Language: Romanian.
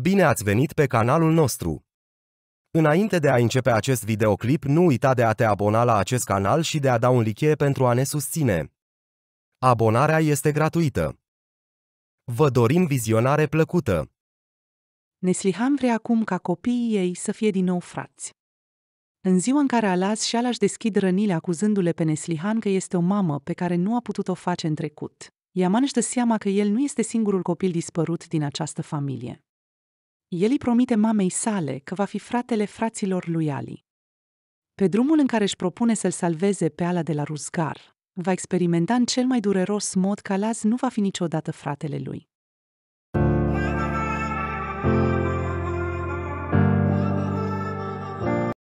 Bine ați venit pe canalul nostru! Înainte de a începe acest videoclip, nu uita de a te abona la acest canal și de a da un like pentru a ne susține. Abonarea este gratuită. Vă dorim vizionare plăcută! Neslihan vrea acum ca copiii ei să fie din nou frați. În ziua în care Alas și Alaș deschid rănile acuzându-le pe Neslihan că este o mamă pe care nu a putut o face în trecut, Iaman își dă seama că el nu este singurul copil dispărut din această familie. El îi promite mamei sale că va fi fratele fraților lui Ali. Pe drumul în care își propune să-l salveze pe Ala de la Ruzgar, va experimenta în cel mai dureros mod că Alaz nu va fi niciodată fratele lui.